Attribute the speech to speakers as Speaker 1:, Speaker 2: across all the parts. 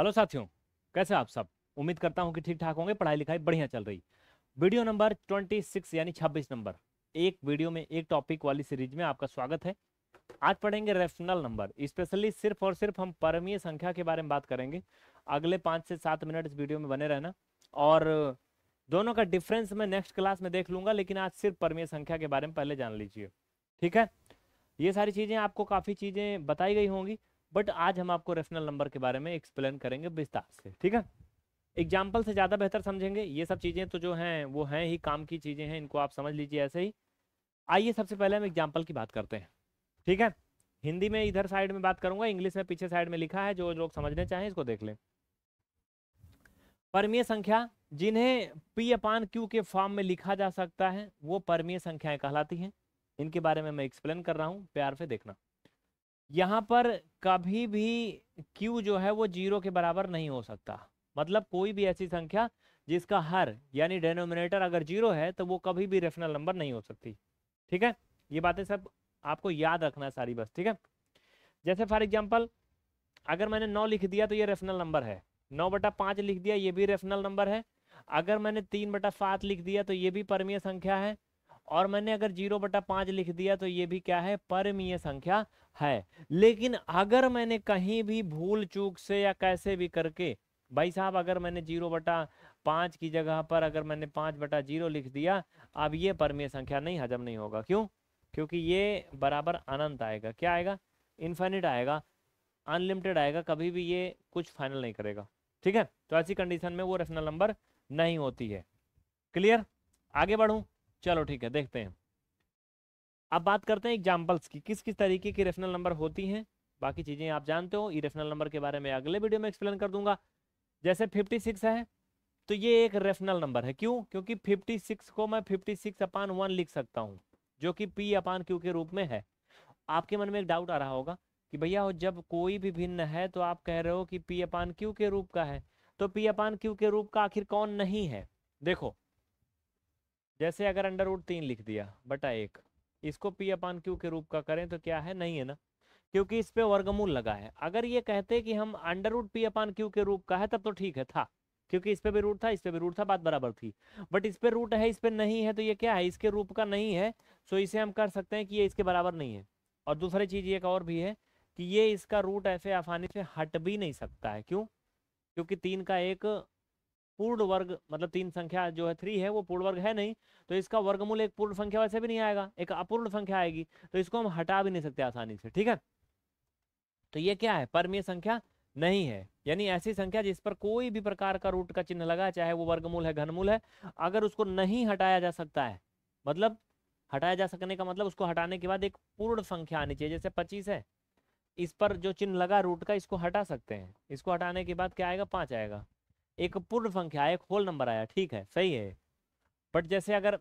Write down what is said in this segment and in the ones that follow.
Speaker 1: Hello साथियों कैसे आप सब उम्मीद करता हूँ कि ठीक ठाक होंगे पढ़ाई लिखाई बढ़िया चल रही वीडियो नंबर 26 यानी 26 नंबर एक वीडियो में एक टॉपिक वाली सीरीज में आपका स्वागत है आज पढ़ेंगे रेफनल नंबर स्पेशली सिर्फ और सिर्फ हम परमीय संख्या के बारे में बात करेंगे अगले पाँच से सात मिनट इस वीडियो में बने रहना और दोनों का डिफरेंस मैं नेक्स्ट क्लास में देख लूंगा लेकिन आज सिर्फ परमीय संख्या के बारे में पहले जान लीजिए ठीक है ये सारी चीज़ें आपको काफ़ी चीज़ें बताई गई होंगी बट आज हम आपको रेफनल नंबर के बारे में एक्सप्लेन करेंगे विस्तार से ठीक है एग्जाम्पल से ज़्यादा बेहतर समझेंगे ये सब चीज़ें तो जो हैं वो हैं ही काम की चीज़ें हैं इनको आप समझ लीजिए ऐसे ही आइए सबसे पहले हम एग्जाम्पल की बात करते हैं ठीक है हिंदी में इधर साइड में बात करूंगा इंग्लिश में पीछे साइड में लिखा है जो लोग समझने चाहें इसको देख लें परमीय संख्या जिन्हें पी अपान क्यू के फॉर्म में लिखा जा सकता है वो परमीय संख्याएं कहलाती हैं इनके बारे में मैं एक्सप्लेन कर रहा हूँ प्यार से देखना यहाँ पर कभी भी Q जो है वो जीरो के बराबर नहीं हो सकता मतलब कोई भी ऐसी संख्या जिसका हर यानी डेनोमिनेटर अगर जीरो है तो वो कभी भी रेफनल नंबर नहीं हो सकती ठीक है ये बातें सब आपको याद रखना है सारी बस ठीक है जैसे फॉर एग्जाम्पल अगर मैंने नौ लिख दिया तो ये रेफनल नंबर है नौ बटा पाँच लिख दिया ये भी रेफनल नंबर है अगर मैंने तीन बटा सात लिख दिया तो ये भी परमीय संख्या है और मैंने अगर जीरो बटा पांच लिख दिया तो ये भी क्या है परमीय संख्या है लेकिन अगर मैंने कहीं भी भूल चूक से या कैसे भी करके भाई साहब अगर मैंने जीरो बटा पांच की जगह पर अगर मैंने पांच बटा जीरो लिख दिया अब ये परमीय संख्या नहीं हजम नहीं होगा क्यों क्योंकि ये बराबर अनंत आएगा क्या आएगा इन्फिनिट आएगा अनलिमिटेड आएगा कभी भी ये कुछ फाइनल नहीं करेगा ठीक है तो ऐसी कंडीशन में वो रेशनल नंबर नहीं होती है क्लियर आगे बढ़ू चलो ठीक है देखते हैं अब बात करते हैं एग्जाम्पल्स की किस किस तरीके की रेफनल नंबर होती हैं बाकी चीज़ें आप जानते हो ई रेफनल नंबर के बारे में अगले वीडियो में एक्सप्लेन कर दूंगा जैसे 56 है तो ये एक रेफनल नंबर है क्यों क्योंकि 56 को मैं 56 अपान वन लिख सकता हूँ जो कि पी अपान क्यू के रूप में है आपके मन में एक डाउट आ रहा होगा कि भैया जब कोई भी भिन्न है तो आप कह रहे हो कि पी अपान क्यू के रूप का है तो पी अपान क्यू के रूप का आखिर कौन नहीं है देखो जैसे अगर अंडर रूट तीन लिख दिया बटा एक इसको पी अपान क्यू के रूप का करें तो क्या है नहीं है ना क्योंकि इस पे वर्गमूल लगा है अगर ये कहते कि हम under root p upon q के रूप का है तब तो ठीक है था क्योंकि इस पे भी रूट था इस पे भी रूट था बात बराबर थी बट इस पे रूट है इस पे नहीं है तो ये क्या है इसके रूप का नहीं है सो इसे हम कर सकते हैं कि ये इसके बराबर नहीं है और दूसरी चीज़ एक और भी है कि ये इसका रूट ऐसे आसानी से हट भी नहीं सकता है क्यों क्योंकि तीन का एक पूर्ण वर्ग मतलब तीन संख्या जो है थ्री है वो पूर्ण वर्ग है नहीं तो इसका वर्गमूल एक पूर्ण संख्या वैसे भी नहीं आएगा एक अपूर्ण संख्या आएगी तो इसको हम हटा भी नहीं सकते आसानी से ठीक है तो ये क्या है परमीय संख्या नहीं है यानी ऐसी संख्या जिस पर कोई भी प्रकार का रूट का चिन्ह लगा चाहे वो वर्गमूल है घनमूल है अगर उसको नहीं हटाया जा सकता है मतलब हटाया जा सकने का मतलब उसको हटाने के बाद एक पूर्ण संख्या आनी चाहिए जैसे पच्चीस है इस पर जो चिन्ह लगा रूट का इसको हटा सकते हैं इसको हटाने के बाद क्या आएगा पांच आएगा एक पूर्ण संख्या एक होल नंबर आया ठीक है सही है बट जैसे अगर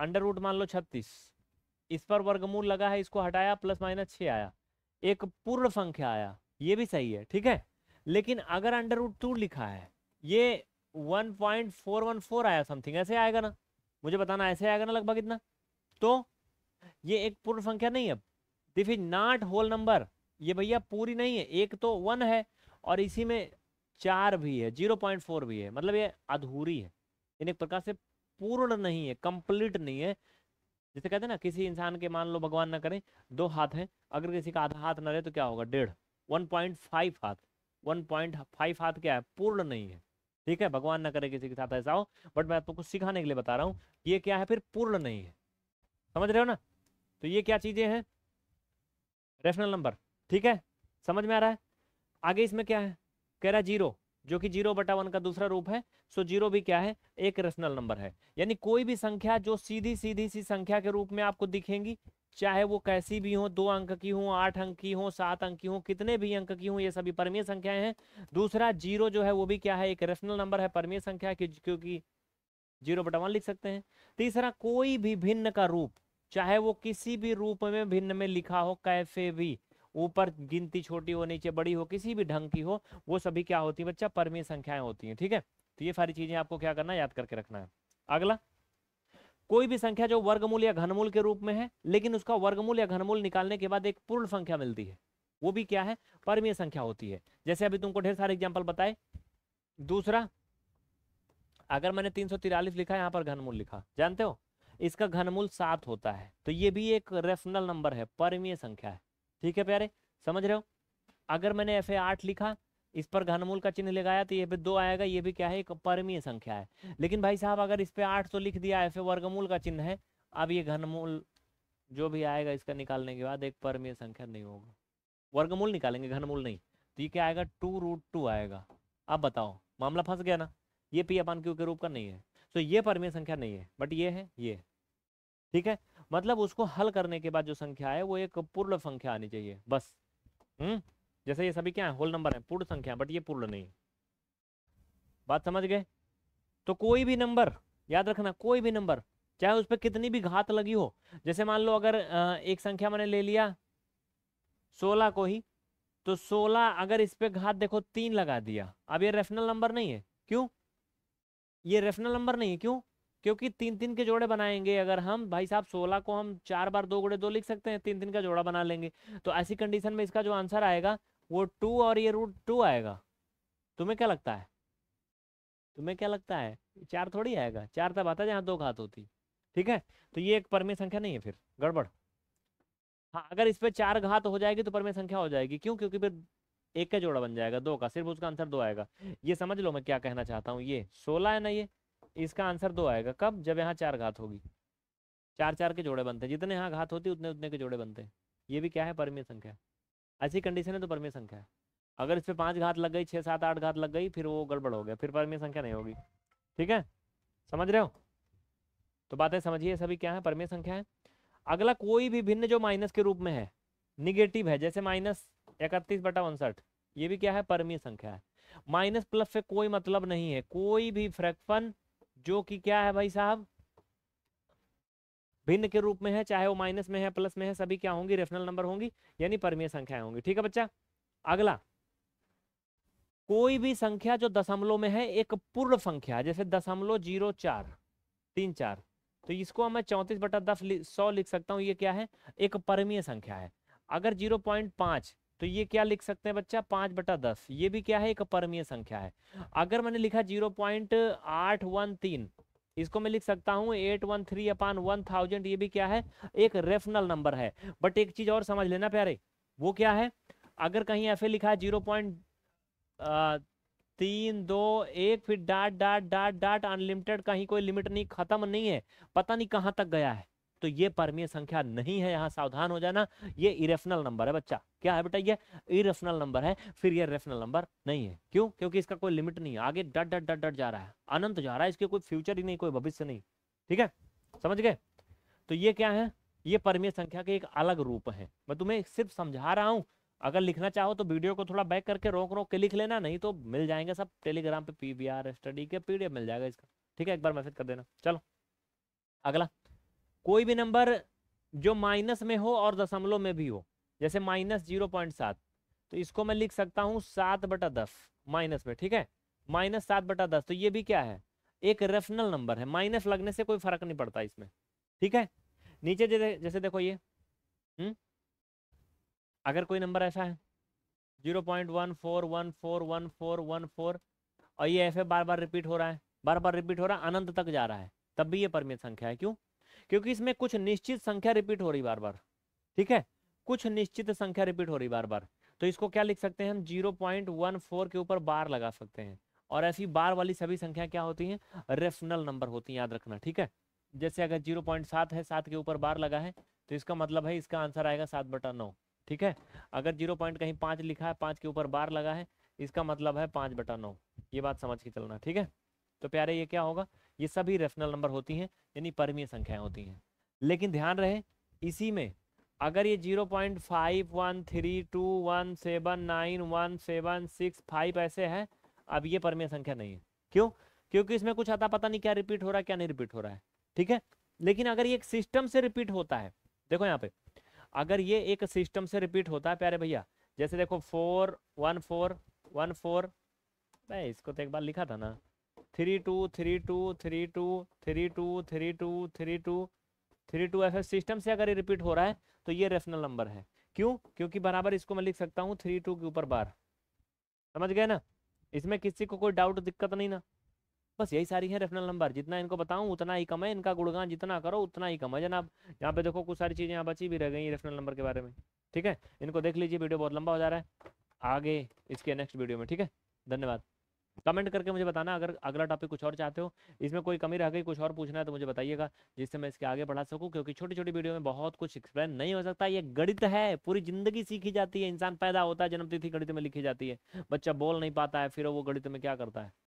Speaker 1: अंडर रूट मान लो छत्तीस इस पर वर्गमूल लगा है इसको हटाया प्लस माइनस छ आया एक पूर्ण संख्या आया ये भी सही है ठीक है लेकिन अगर अंडर रूट टू लिखा है ये 1.414 आया समथिंग ऐसे आएगा ना मुझे बताना ऐसे आएगा ना लगभग इतना तो ये एक पूर्ण संख्या नहीं है this is not whole number ये भैया पूरी नहीं है एक तो वन है और इसी में चार भी है जीरो पॉइंट फोर भी है मतलब ये अधूरी है इन एक प्रकार से पूर्ण नहीं है कंप्लीट नहीं है जैसे कहते हैं ना किसी इंसान के मान लो भगवान ना करें दो हाथ हैं अगर किसी का आधा हाथ ना रहे तो क्या होगा डेढ़ वन पॉइंट फाइव हाथ वन पॉइंट फाइव हाथ क्या है पूर्ण नहीं है ठीक है भगवान ना करे किसी के साथ ऐसा हो बट मैं आपको सिखाने के लिए बता रहा हूँ ये क्या है फिर पूर्ण नहीं है समझ रहे हो ना तो ये क्या चीजें हैं रेशनल नंबर ठीक है समझ में आ रहा है आगे इसमें क्या है कह रहा जीरो जो कि जीरो बटा वन का दूसरा रूप है सो जीरो भी क्या है एक रेशनल नंबर है यानी कोई भी संख्या जो सीधी सीधी सी संख्या के रूप में आपको दिखेंगी चाहे वो कैसी भी हो दो अंक की हो आठ अंक की हो सात अंक की हो कितने भी अंक की हो ये सभी परमीय संख्याएं हैं दूसरा जीरो जो है वो भी क्या है एक रेशनल नंबर है परमीय संख्या की क्योंकि जीरो बटा वन लिख सकते हैं तीसरा कोई भी भिन्न का रूप चाहे वो किसी भी रूप में भिन्न में लिखा हो कैफे भी ऊपर गिनती छोटी हो नीचे बड़ी हो किसी भी ढंग की हो वो सभी क्या होती है बच्चा परमीय संख्याएं होती हैं ठीक है तो ये सारी चीजें आपको क्या करना याद करके रखना है अगला कोई भी संख्या जो वर्गमूल या घनमूल के रूप में है लेकिन उसका वर्गमूल या घनमूल निकालने के बाद एक पूर्ण संख्या मिलती है वो भी क्या है परमीय संख्या होती है जैसे अभी तुमको ढेर सारे एग्जाम्पल बताए दूसरा अगर मैंने तीन लिखा यहाँ पर घनमूल लिखा जानते हो इसका घनमूल सात होता है तो ये भी एक रेफनल नंबर है परमीय संख्या है ठीक है प्यारे समझ रहे हो अगर मैंने एफ ए आठ लिखा इस पर घनमूल का चिन्ह लगाया तो ये भी दो आएगा ये भी क्या है एक परमीय संख्या है लेकिन भाई साहब अगर इस पर आठ तो लिख दिया एफ ए वर्गमूल का चिन्ह है अब ये घनमूल जो भी आएगा इसका निकालने के बाद एक परमीय संख्या नहीं होगा वर्गमूल निकालेंगे घनमूल नहीं तो ये क्या आएगा टू रूट टू आएगा अब बताओ मामला फंस गया ना ये पी अपान क्यू के रूप का नहीं है तो ये परमीय संख्या नहीं है बट ये है ये ठीक है मतलब उसको हल करने के बाद जो संख्या है वो एक पूर्ण संख्या आनी चाहिए बस हम्म जैसे ये सभी क्या है होल नंबर है पूर्ण संख्या बट ये पूर्ण नहीं बात समझ गए तो कोई भी नंबर याद रखना कोई भी नंबर चाहे उस पर कितनी भी घात लगी हो जैसे मान लो अगर एक संख्या मैंने ले लिया सोलह को ही तो सोलह अगर इस पर घात देखो तीन लगा दिया अब ये रेफनल नंबर नहीं है क्यों ये रेफनल नंबर नहीं है क्यों क्योंकि तीन तीन के जोड़े बनाएंगे अगर हम भाई साहब सोलह को हम चार बार दो गुड़े दो लिख सकते हैं तीन तीन का जोड़ा बना लेंगे तो ऐसी कंडीशन में इसका जो आंसर आएगा वो टू और ये रूट टू आएगा तुम्हें क्या लगता है तुम्हें क्या लगता है चार थोड़ी आएगा चार तब आता है जहाँ दो घात होती ठीक है तो ये एक परमे संख्या नहीं है फिर गड़बड़ हाँ अगर इस पर चार घात हो जाएगी तो परमे संख्या हो जाएगी क्यों क्योंकि फिर एक का जोड़ा बन जाएगा दो का सिर्फ उसका आंसर दो आएगा ये समझ लो मैं क्या कहना चाहता हूँ ये सोलह है ना ये इसका आंसर दो आएगा कब जब यहाँ चार घात होगी चार चार के जोड़े बनते हैं जितने यहाँ घात होती उतने उतने के जोड़े बनते हैं ये भी क्या है परमीय संख्या ऐसी कंडीशन है तो परमीय संख्या है अगर इस पर पाँच घात लग गई छः सात आठ घात लग गई फिर वो गड़बड़ हो गया फिर परमीय संख्या नहीं होगी ठीक है समझ रहे हो तो बातें समझिए सभी क्या है परमीय संख्या है अगला कोई भी भिन्न जो माइनस के रूप में है निगेटिव है जैसे माइनस इकतीस बटा उनसठ ये भी क्या है परमीय संख्या है माइनस प्लस से कोई मतलब नहीं है कोई भी फ्रैक्शन जो कि क्या है भाई साहब भिन्न के रूप में है चाहे वो माइनस में है प्लस में है सभी क्या होंगी रेफरल नंबर होंगी यानी परमीय संख्याएं होंगी ठीक है बच्चा अगला कोई भी संख्या जो दशमलव में है एक पूर्ण संख्या जैसे दशमलव जीरो चार तीन चार तो इसको मैं चौंतीस बटा दस सौ लिख सकता हूं ये क्या है एक परमीय संख्या है अगर जीरो पॉइंट पांच तो ये क्या लिख सकते हैं बच्चा पांच बटा दस ये भी क्या है एक परमीय संख्या है अगर मैंने लिखा जीरो पॉइंट आठ वन तीन इसको मैं लिख सकता हूं eight one three upon one thousand ये भी क्या है एक रेफनल नंबर है बट एक चीज़ और समझ लेना प्यारे वो क्या है अगर कहीं ऐसे लिखा है जीरो पॉइंट तीन दो एक फिर dot dot dot dot unlimited कहीं कोई लिमिट नहीं खत्म नहीं है पता नहीं कहां तक गया है तो ये परमीय संख्या नहीं है यहाँ सावधान हो जाना ये इरेफनल नंबर है बच्चा क्या है बेटा ये इरेफनल नंबर है फिर ये रेफनल नंबर नहीं है क्यों क्योंकि इसका कोई लिमिट नहीं है आगे डट डट डट डट जा रहा है अनंत जा रहा है इसके कोई फ्यूचर ही नहीं कोई भविष्य नहीं ठीक है समझ गए तो ये क्या है ये परमीय संख्या के एक अलग रूप है मैं तुम्हें सिर्फ समझा रहा हूँ अगर लिखना चाहो तो वीडियो को थोड़ा बैक करके रोक रोक के लिख लेना नहीं तो मिल जाएंगे सब टेलीग्राम पे पीवीआर स्टडी के पीडीएफ मिल जाएगा इसका ठीक है एक बार मैसेज कर देना चलो अगला कोई भी नंबर जो माइनस में हो और दशमलव में भी हो जैसे माइनस जीरो पॉइंट सात तो इसको मैं लिख सकता हूँ सात बटा दस माइनस में ठीक है माइनस सात बटा दस तो ये भी क्या है एक रेफनल नंबर है माइनस लगने से कोई फर्क नहीं पड़ता इसमें ठीक है नीचे जैसे जैसे देखो ये हुँ? हम्म? अगर कोई नंबर ऐसा है zero point one four one four one four one four और ये ऐसे बार बार रिपीट हो रहा है बार बार रिपीट हो रहा है अनंत तक जा रहा है तब भी ये परमित संख्या है क्यों क्योंकि इसमें कुछ निश्चित संख्या रिपीट हो रही बार बार ठीक है कुछ निश्चित संख्या रिपीट हो रही बार बार तो इसको क्या लिख सकते हैं हम जीरो पॉइंट वन फोर के ऊपर बार लगा सकते हैं और ऐसी बार वाली सभी संख्या क्या होती है रेफनल नंबर होती है याद रखना ठीक है जैसे अगर जीरो पॉइंट सात है सात के ऊपर बार लगा है तो इसका मतलब है इसका आंसर आएगा सात बटा नौ ठीक है अगर जीरो पॉइंट कहीं पांच लिखा है पांच के ऊपर बार लगा है इसका मतलब है पांच बटा नौ ये बात समझ के चलना ठीक है तो प्यारे ये क्या होगा ये सभी रेफनल नंबर होती हैं यानी परमीय संख्याएं होती हैं लेकिन ध्यान रहे इसी में अगर ये zero point five one three two one seven nine one seven six five ऐसे है अब ये परमीय संख्या नहीं है क्यों क्योंकि इसमें कुछ आता पता नहीं क्या रिपीट हो रहा है क्या नहीं रिपीट हो रहा है ठीक है लेकिन अगर ये एक सिस्टम से रिपीट होता है देखो यहाँ पे अगर ये एक सिस्टम से रिपीट होता है प्यारे भैया जैसे देखो four one four one four इसको तो एक बार लिखा था ना three two three two three two three two three two three two three two F system से अगर ये रिपीट हो रहा है तो ये रेफनल नंबर है क्यों क्योंकि बराबर इसको मैं लिख सकता हूँ थ्री टू के ऊपर बार समझ गए ना इसमें किसी को कोई डाउट दिक्कत नहीं ना बस यही सारी है रेफरल नंबर जितना इनको बताऊं उतना ही कम है इनका गुणगान जितना करो उतना ही कम है जनाब यहाँ पे देखो कुछ सारी चीज़ें यहाँ बची भी रह गई रेफरल नंबर के बारे में ठीक है इनको देख लीजिए वीडियो बहुत लंबा हो जा रहा है आगे इसके नेक्स्ट वीडियो में ठीक है धन्यवाद कमेंट करके मुझे बताना अगर अगला टॉपिक कुछ और चाहते हो इसमें कोई कमी रह गई कुछ और पूछना है तो मुझे बताइएगा जिससे मैं इसके आगे बढ़ा सकूं क्योंकि छोटी छोटी वीडियो में बहुत कुछ एक्सप्लेन नहीं हो सकता ये गणित है पूरी जिंदगी सीखी जाती है इंसान पैदा होता है जन्मतिथि गणित में लिखी जाती है बच्चा बोल नहीं पाता है फिर वो गणित में क्या करता है